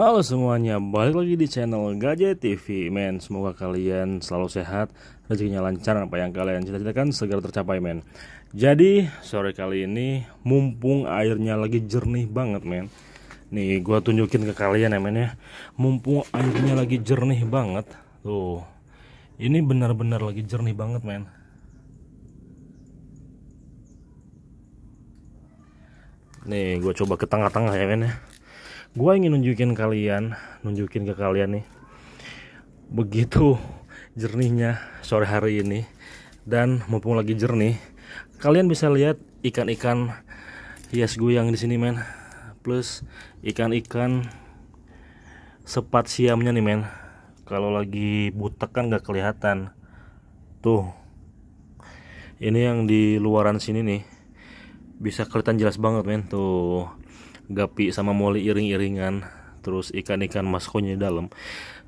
Halo semuanya, balik lagi di channel Gadget TV Men, semoga kalian selalu sehat, rezekinya lancar Apa yang kalian cita-citakan segera tercapai men Jadi, sore kali ini Mumpung airnya lagi jernih banget men Nih, gue tunjukin ke kalian ya men ya Mumpung airnya lagi jernih banget Tuh Ini benar-benar lagi jernih banget men Nih, gue coba ke tengah-tengah ya men ya gue ingin nunjukin kalian nunjukin ke kalian nih begitu jernihnya sore hari ini dan mumpung lagi jernih kalian bisa lihat ikan-ikan hias gue yang di sini men plus ikan-ikan sepat siamnya nih men kalau lagi butek kan gak kelihatan tuh ini yang di luaran sini nih bisa kelihatan jelas banget men tuh gapi sama moli iring-iringan terus ikan-ikan maskonya di dalam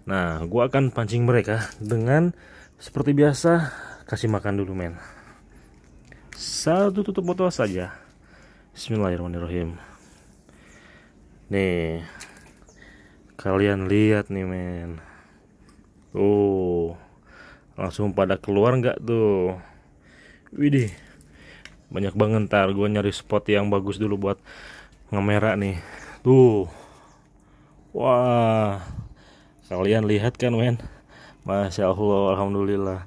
nah gua akan pancing mereka dengan seperti biasa kasih makan dulu men satu tutup botol saja Bismillahirrahmanirrahim nih kalian lihat nih men Oh, langsung pada keluar nggak tuh widih banyak banget ntar gue nyari spot yang bagus dulu buat ngemerah nih tuh wah kalian lihat kan men Masya Allah Alhamdulillah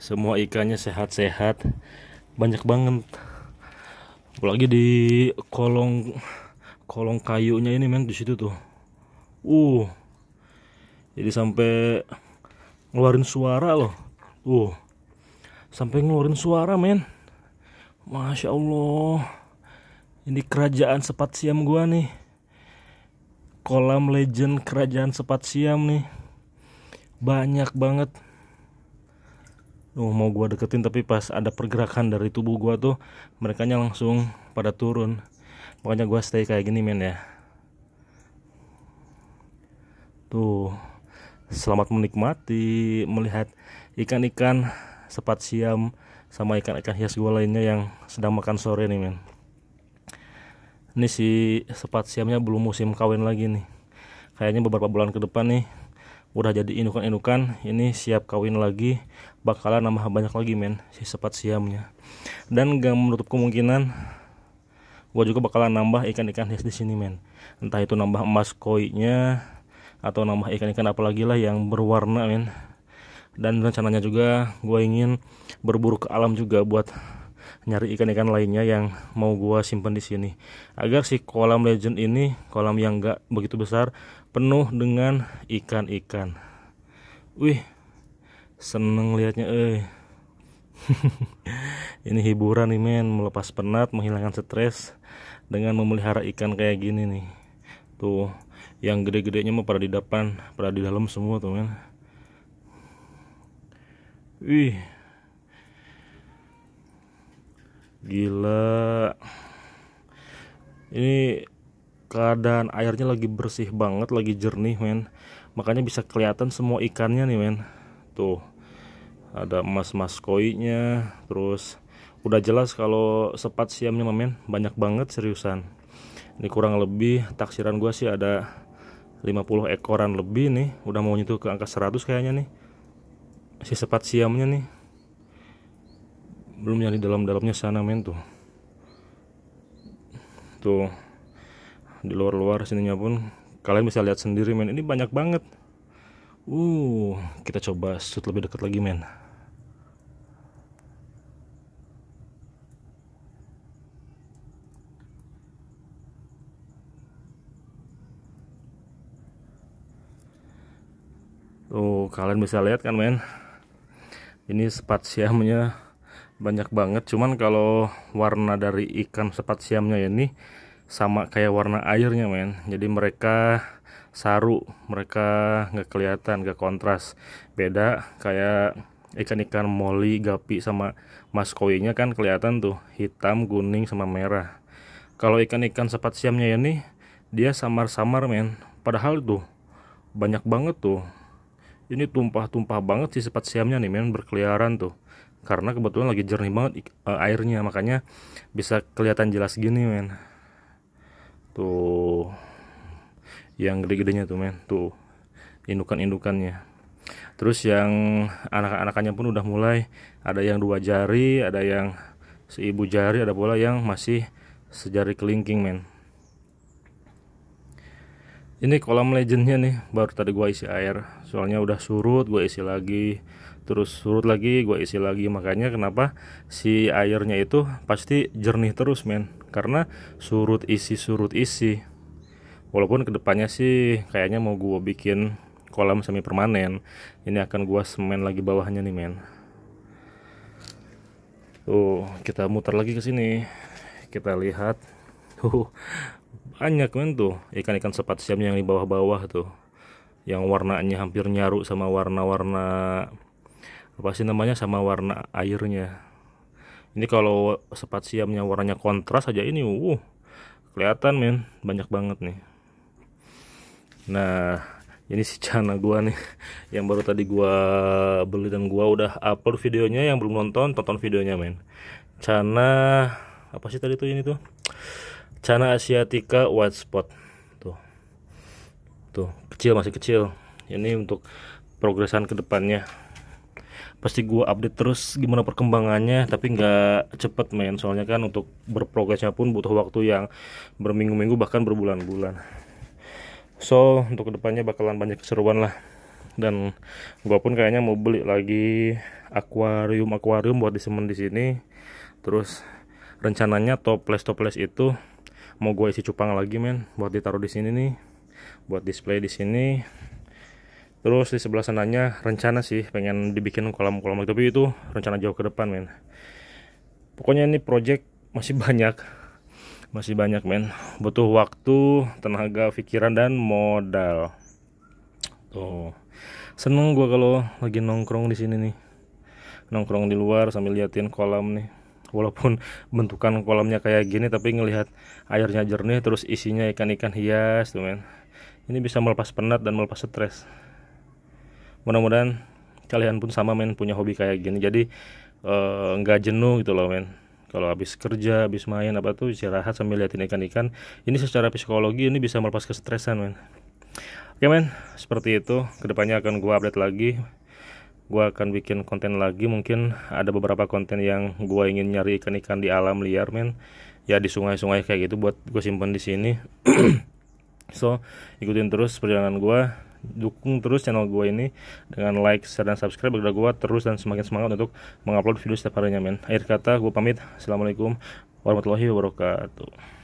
semua ikannya sehat-sehat banyak banget apalagi di kolong kolong kayunya ini men di situ tuh uh jadi sampai ngeluarin suara loh uh sampai ngeluarin suara men masya allah ini kerajaan sepat siam gua nih. Kolam legend kerajaan sepat siam nih. Banyak banget. Oh, mau gua deketin tapi pas ada pergerakan dari tubuh gua tuh mereka langsung pada turun. Makanya gua stay kayak gini men ya. Tuh. Selamat menikmati melihat ikan-ikan sepat siam sama ikan-ikan hias gua lainnya yang sedang makan sore nih men ini si sepat siamnya belum musim kawin lagi nih kayaknya beberapa bulan ke depan nih udah jadi indukan-indukan ini siap kawin lagi bakalan nambah banyak lagi men si sepat siamnya dan gak menutup kemungkinan gue juga bakalan nambah ikan-ikan hias di sini men entah itu nambah emas nya atau nambah ikan-ikan apalagi lah yang berwarna men dan rencananya juga gue ingin berburu ke alam juga buat nyari ikan-ikan lainnya yang mau gua simpen di sini agar si kolam legend ini kolam yang enggak begitu besar penuh dengan ikan-ikan wih seneng liatnya eh ini hiburan nih men melepas penat menghilangkan stres dengan memelihara ikan kayak gini nih tuh yang gede-gedenya mau pada di depan pada di dalam semua tuh men wih gila ini keadaan airnya lagi bersih banget lagi jernih men makanya bisa kelihatan semua ikannya nih men tuh ada emas-emas koi nya terus udah jelas kalau sepat siamnya men banyak banget seriusan ini kurang lebih taksiran gua sih ada 50 ekoran lebih nih udah mau nyentuh ke angka 100 kayaknya nih si sepat siamnya nih belum yang di dalam-dalamnya sana men tuh tuh di luar-luar sininya pun kalian bisa lihat sendiri men ini banyak banget uh kita coba shoot lebih dekat lagi men tuh kalian bisa lihat kan men ini spasiamnya banyak banget cuman kalau warna dari ikan sepat siamnya ini sama kayak warna airnya men jadi mereka saru mereka nggak kelihatan nggak kontras beda kayak ikan-ikan molly gapi sama maskoinya kan kelihatan tuh hitam kuning sama merah kalau ikan-ikan sepat siamnya ini dia samar-samar men padahal tuh banyak banget tuh ini tumpah-tumpah banget sih sepat siamnya nih men berkeliaran tuh karena kebetulan lagi jernih banget eh, airnya makanya bisa kelihatan jelas gini men tuh yang gede-gedenya tuh men tuh indukan-indukannya terus yang anak-anakannya pun udah mulai ada yang dua jari ada yang seibu jari ada pula yang masih sejari kelingking men ini kolam legendnya nih baru tadi gua isi air soalnya udah surut gue isi lagi terus surut lagi gue isi lagi makanya kenapa si airnya itu pasti jernih terus men karena surut isi surut isi walaupun kedepannya sih kayaknya mau gua bikin kolam semi permanen ini akan gua semen lagi bawahnya nih men tuh kita muter lagi ke sini kita lihat uh banyak men tuh ikan-ikan sepat siamnya yang di bawah-bawah tuh yang warnanya hampir nyaru sama warna-warna apa sih namanya sama warna airnya ini kalau sepat siamnya warnanya kontras aja ini uh kelihatan men banyak banget nih nah ini si Cana gua nih yang baru tadi gua beli dan gua udah upload videonya yang belum nonton tonton videonya men Cana apa sih tadi tuh ini tuh Cana asiatica white spot tuh tuh kecil masih kecil ini untuk progresan kedepannya pasti gua update terus gimana perkembangannya tapi nggak cepet main soalnya kan untuk berprogresnya pun butuh waktu yang berminggu-minggu bahkan berbulan-bulan so untuk kedepannya bakalan banyak keseruan lah dan gua pun kayaknya mau beli lagi akuarium akuarium buat disemen di sini terus rencananya toples toples itu mau gue isi cupang lagi men buat ditaruh di sini nih buat display di sini terus di sebelah sananya rencana sih pengen dibikin kolam-kolam tapi itu rencana jauh ke depan men pokoknya ini project masih banyak masih banyak men butuh waktu tenaga pikiran dan modal tuh seneng gue kalau lagi nongkrong di sini nih nongkrong di luar sambil liatin kolam nih walaupun bentukan kolamnya kayak gini tapi ngelihat airnya jernih terus isinya ikan-ikan hias tuh men ini bisa melepas penat dan melepas stres mudah-mudahan kalian pun sama men punya hobi kayak gini jadi eh, nggak jenuh gitu loh men kalau habis kerja habis main apa tuh istirahat sambil liatin ikan-ikan ini secara psikologi ini bisa melepas kestresan men Oke men, seperti itu. Kedepannya akan gua update lagi gue akan bikin konten lagi mungkin ada beberapa konten yang gue ingin nyari ikan-ikan di alam liar men ya di sungai-sungai kayak gitu buat gue simpan di sini so ikutin terus perjalanan gue dukung terus channel gue ini dengan like, share, dan subscribe agar gue terus dan semakin semangat untuk mengupload video setiap harinya men akhir kata gue pamit assalamualaikum warahmatullahi wabarakatuh